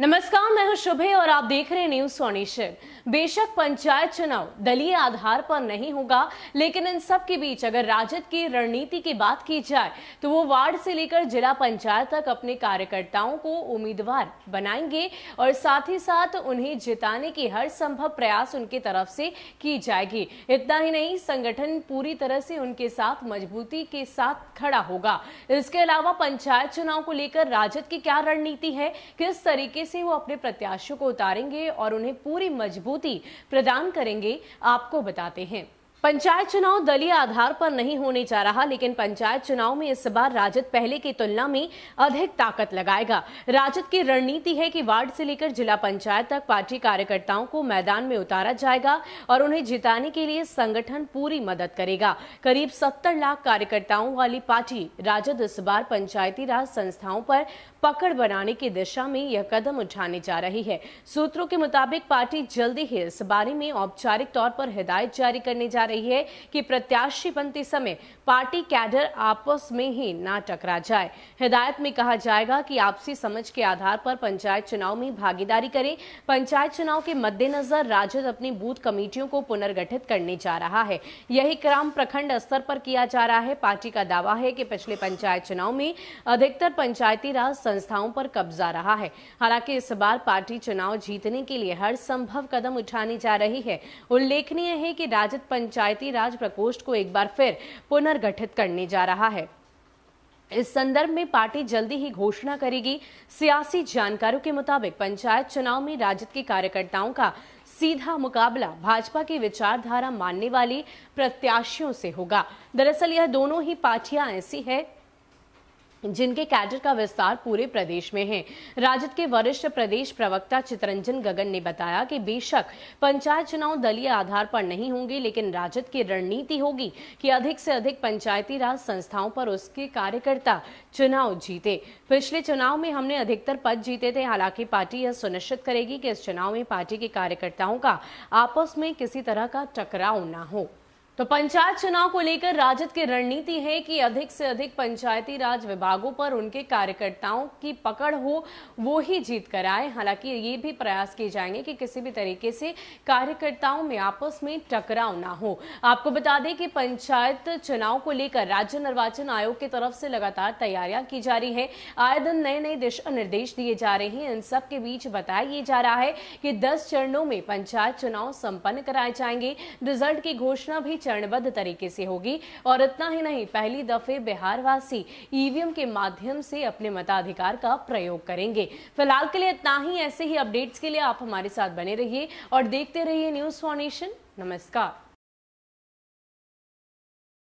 नमस्कार मैं हूं शुभे और आप देख रहे हैं न्यूज सोनेशन बेशक पंचायत चुनाव दलीय आधार पर नहीं होगा लेकिन इन सब के बीच अगर राजद की रणनीति की बात की जाए तो वो वार्ड से लेकर जिला पंचायत तक अपने कार्यकर्ताओं को उम्मीदवार बनाएंगे और साथ ही साथ उन्हें जिताने की हर संभव प्रयास उनकी तरफ से की जाएगी इतना ही नहीं संगठन पूरी तरह से उनके साथ मजबूती के साथ खड़ा होगा इसके अलावा पंचायत चुनाव को लेकर राजद की क्या रणनीति है किस तरीके तरीके से वो अपने प्रत्याशियों को उतारेंगे और उन्हें पूरी मजबूती प्रदान करेंगे आपको बताते हैं पंचायत चुनाव दलीय आधार पर नहीं होने जा रहा लेकिन पंचायत चुनाव में इस बार राजद पहले की तुलना में अधिक ताकत लगाएगा राजद की रणनीति है कि वार्ड से लेकर जिला पंचायत तक पार्टी कार्यकर्ताओं को मैदान में उतारा जाएगा और उन्हें जिताने के लिए संगठन पूरी मदद करेगा करीब सत्तर लाख कार्यकर्ताओं वाली पार्टी राजद इस बार पंचायती राज संस्थाओं पर पकड़ बनाने की दिशा में यह कदम उठाने जा रही है सूत्रों के मुताबिक पार्टी जल्दी ही इस बारे में औपचारिक तौर पर हिदायत जारी करने जा रही रही है कि प्रत्याशी बनते समय पार्टी कैडर आपस में ही ना टकरा जाए हिदायत में कहा जाएगा कि आपसी समझ के आधार पर पंचायत चुनाव में भागीदारी करें पंचायत चुनाव के मद्देनजर राजद अपनी बूथ कमेटियों को पुनर्गठित करने जा रहा है यही क्रम प्रखंड स्तर पर किया जा रहा है पार्टी का दावा है कि पिछले पंचायत चुनाव में अधिकतर पंचायती राज संस्थाओं पर कब्जा रहा है हालांकि इस बार पार्टी चुनाव जीतने के लिए हर संभव कदम उठाने जा रही है उल्लेखनीय है कि राजद पंचायत पंचायती राज प्रकोष्ठ को एक बार फिर पुनर्गठित करने जा रहा है इस संदर्भ में पार्टी जल्दी ही घोषणा करेगी सियासी जानकारों के मुताबिक पंचायत चुनाव में राजद के कार्यकर्ताओं का सीधा मुकाबला भाजपा की विचारधारा मानने वाली प्रत्याशियों से होगा दरअसल यह दोनों ही पार्टियां ऐसी है जिनके कैडर का विस्तार पूरे प्रदेश में है राजद के वरिष्ठ प्रदेश प्रवक्ता चितरंजन गगन ने बताया कि बेशक पंचायत चुनाव दलीय आधार पर नहीं होंगे लेकिन राजद की रणनीति होगी कि अधिक से अधिक पंचायती राज संस्थाओं पर उसके कार्यकर्ता चुनाव जीते पिछले चुनाव में हमने अधिकतर पद जीते थे हालांकि पार्टी यह सुनिश्चित करेगी कि इस चुनाव में पार्टी के कार्यकर्ताओं का आपस में किसी तरह का टकराव न हो तो पंचायत चुनाव को लेकर राजद की रणनीति है कि अधिक से अधिक पंचायती राज विभागों पर उनके कार्यकर्ताओं की पकड़ हो वो ही जीत कर आए हालांकि ये भी प्रयास किए जाएंगे कि किसी भी तरीके से कार्यकर्ताओं में आपस में टकराव ना हो आपको बता दें कि पंचायत चुनाव को लेकर राज्य निर्वाचन आयोग की तरफ से लगातार तैयारियां की जा रही है आए दिन नए नए दिशा निर्देश दिए जा रहे हैं इन सब के बीच बताया ये जा रहा है कि दस चरणों में पंचायत चुनाव संपन्न कराए जाएंगे रिजल्ट की घोषणा भी चरणबद्ध तरीके से होगी और इतना ही नहीं पहली दफे बिहारवासी ईवीएम के माध्यम से अपने मताधिकार का प्रयोग करेंगे फिलहाल के लिए इतना ही ऐसे ही अपडेट्स के लिए आप हमारे साथ बने रहिए और देखते रहिए न्यूज फॉर नेशन नमस्कार